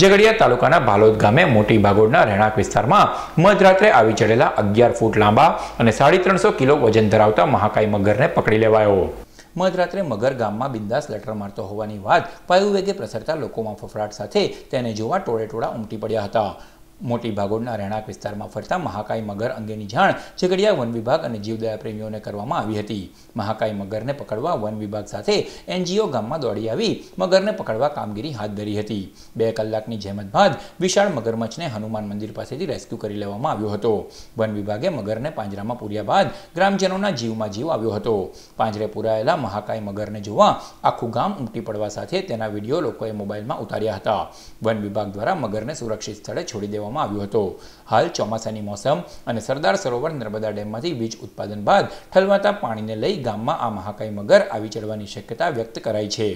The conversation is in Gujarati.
ઝઘડિયા તાલુકાના ભાલોદ ગામે મોટી ભાગોડના રહેણાંક વિસ્તારમાં મધરાત્રે આવી ચડેલા અગિયાર ફૂટ લાંબા અને સાડી ત્રણસો કિલો વજન ધરાવતા મહાકાય મગરને પકડી લેવાયો મધરાત્રે મગર ગામમાં બિંદાસ લટર મારતો હોવાની વાત પાયુ વેગે પ્રસરતા લોકોમાં ફફડાટ સાથે તેને જોવા ટોળે ટોળા ઉમટી પડ્યા હતા મોટી ભાગોળના રહેણાંક વિસ્તારમાં ફરતા મહાકાય મગર અંગેની જાણ ઝઘડિયા વન વિભાગ અને જીવદયા પ્રેમીઓને કરવામાં આવી હતી મહાકાય મગરને પકડવા વન વિભાગ સાથે એનજીઓ ગામમાં દોડી આવી મગરને પકડવા કામગીરી હાથ ધરી હતી બે કલાકની જહેમત બાદ વિશાળ મગરમચ્છને હનુમાન મંદિર પાસેથી રેસ્ક્યુ કરી લેવામાં આવ્યો હતો વન વિભાગે મગરને પાંજરામાં પૂર્યા બાદ ગ્રામજનોના જીવમાં જીવ આવ્યો હતો પાંજરે પૂરાયેલા મહાકાય મગરને જોવા આખું ગામ ઉમટી પડવા સાથે તેના વિડીયો લોકોએ મોબાઈલમાં ઉતાર્યા હતા વન વિભાગ દ્વારા મગરને સુરક્ષિત સ્થળે છોડી દેવા કરવામાં આવ્યો હતો હાલ ચોમાસાની મોસમ અને સરદાર સરોવર નર્મદા ડેમમાંથી વીજ ઉત્પાદન બાદ ઠલવાતા પાણીને લઈ ગામમાં આ મહાકાય મગર આવી ચડવાની શક્યતા વ્યક્ત કરાઈ છે